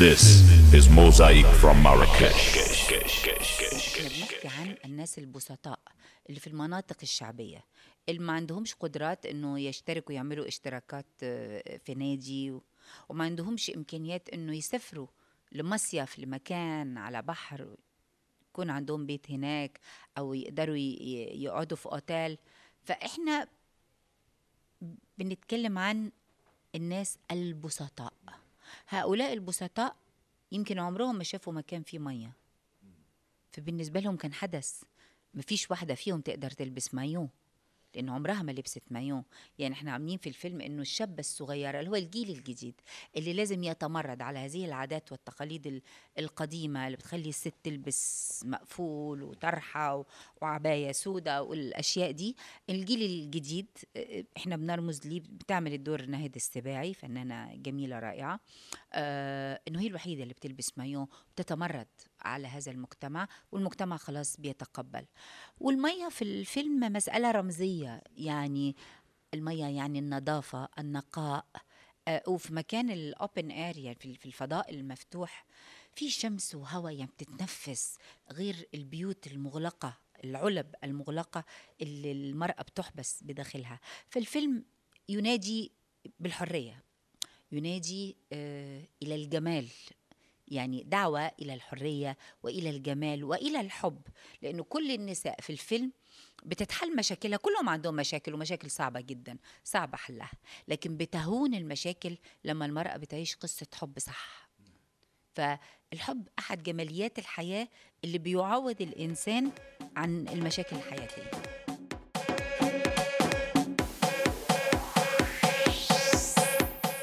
This is Mosaic from Marrakesh. بنحكي عن الناس البسطاء اللي في المناطق الشعبية اللي ما عندهمش قدرات انه يشتركوا يعملوا اشتراكات آه، في نادي وما عندهمش امكانيات انه يسافروا لمصيف لمكان على بحر يكون عندهم بيت هناك او يقدروا يقعدوا في اوتيل فاحنا بنتكلم عن الناس البسطاء هؤلاء البسطاء يمكن عمرهم ما شافوا مكان فيه ميه فبالنسبه لهم كان حدث مفيش واحده فيهم تقدر تلبس مايو لانه عمرها ما لبست مايو يعني احنا عاملين في الفيلم إنه الشابة الصغيرة اللي هو الجيل الجديد اللي لازم يتمرد على هذه العادات والتقاليد القديمة اللي بتخلي الست تلبس مقفول وطرحة وعباية سودة والأشياء دي الجيل الجديد آه، احنا بنرمز ليه بتعمل الدور ناهد السباعي فنانة جميلة رائعة آه إنه هي الوحيدة اللي بتلبس مايو بتتمرد على هذا المجتمع والمجتمع خلاص بيتقبل والمية في الفيلم مسألة رمزية يعني المية يعني النظافة النقاء آه، وفي مكان الاوبن يعني اريا في الفضاء المفتوح في شمس وهواء يعني بتتنفس غير البيوت المغلقه العلب المغلقه اللي المراه بتحبس بداخلها فالفيلم ينادي بالحريه ينادي آه، الى الجمال يعني دعوة إلى الحرية وإلى الجمال وإلى الحب لأن كل النساء في الفيلم بتتحل مشاكلها كلهم عندهم مشاكل ومشاكل صعبة جدا صعب حلها لكن بتهون المشاكل لما المرأة بتعيش قصة حب صح فالحب أحد جماليات الحياة اللي بيعوض الإنسان عن المشاكل الحياتية